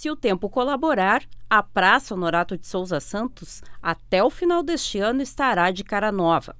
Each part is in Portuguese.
Se o tempo colaborar, a Praça Honorato de Souza Santos, até o final deste ano, estará de cara nova.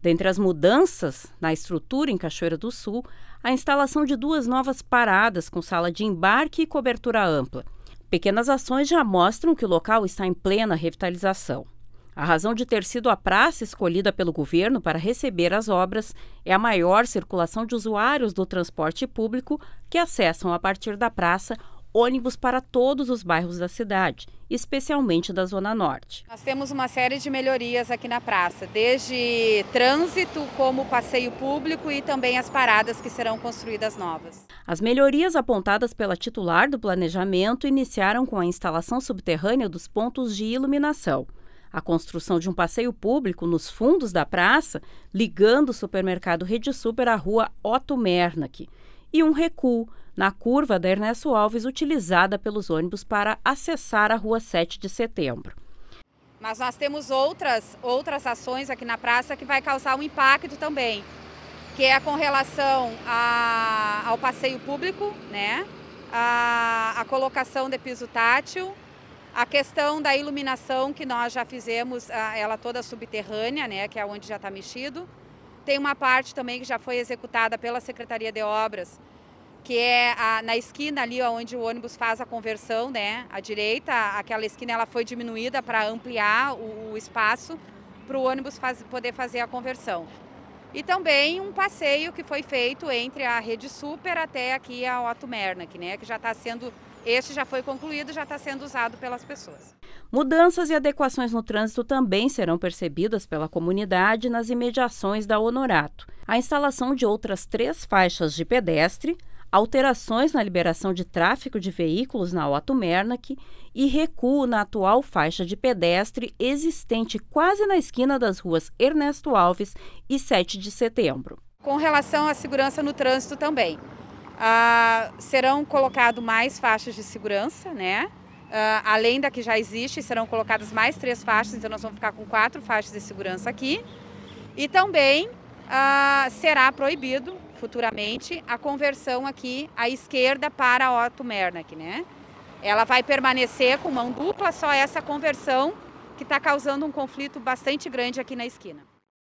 Dentre as mudanças na estrutura em Cachoeira do Sul, a instalação de duas novas paradas com sala de embarque e cobertura ampla. Pequenas ações já mostram que o local está em plena revitalização. A razão de ter sido a praça escolhida pelo governo para receber as obras é a maior circulação de usuários do transporte público que acessam a partir da praça ônibus para todos os bairros da cidade, especialmente da Zona Norte. Nós temos uma série de melhorias aqui na praça, desde trânsito, como passeio público e também as paradas que serão construídas novas. As melhorias apontadas pela titular do planejamento iniciaram com a instalação subterrânea dos pontos de iluminação. A construção de um passeio público nos fundos da praça, ligando o supermercado Rede Super à rua Otto Mernack e um recuo na curva da Ernesto Alves utilizada pelos ônibus para acessar a Rua 7 de Setembro. Mas nós temos outras, outras ações aqui na praça que vai causar um impacto também, que é com relação a, ao passeio público, né? a, a colocação de piso tátil, a questão da iluminação que nós já fizemos, ela toda subterrânea, né, que é onde já está mexido. Tem uma parte também que já foi executada pela Secretaria de Obras, que é a, na esquina ali onde o ônibus faz a conversão, né? À direita, aquela esquina ela foi diminuída para ampliar o, o espaço para o ônibus faz, poder fazer a conversão. E também um passeio que foi feito entre a Rede Super até aqui a Otto Mernack, né, que já está sendo este já foi concluído, já está sendo usado pelas pessoas. Mudanças e adequações no trânsito também serão percebidas pela comunidade nas imediações da Honorato. A instalação de outras três faixas de pedestre, alterações na liberação de tráfego de veículos na Otto Mernack e recuo na atual faixa de pedestre existente quase na esquina das ruas Ernesto Alves e 7 de setembro. Com relação à segurança no trânsito também, ah, serão colocadas mais faixas de segurança, né? Ah, além da que já existe, serão colocadas mais três faixas, então nós vamos ficar com quatro faixas de segurança aqui. E também ah, será proibido futuramente a conversão aqui à esquerda para Otto Mernack, né? Ela vai permanecer com mão dupla, só essa conversão que está causando um conflito bastante grande aqui na esquina.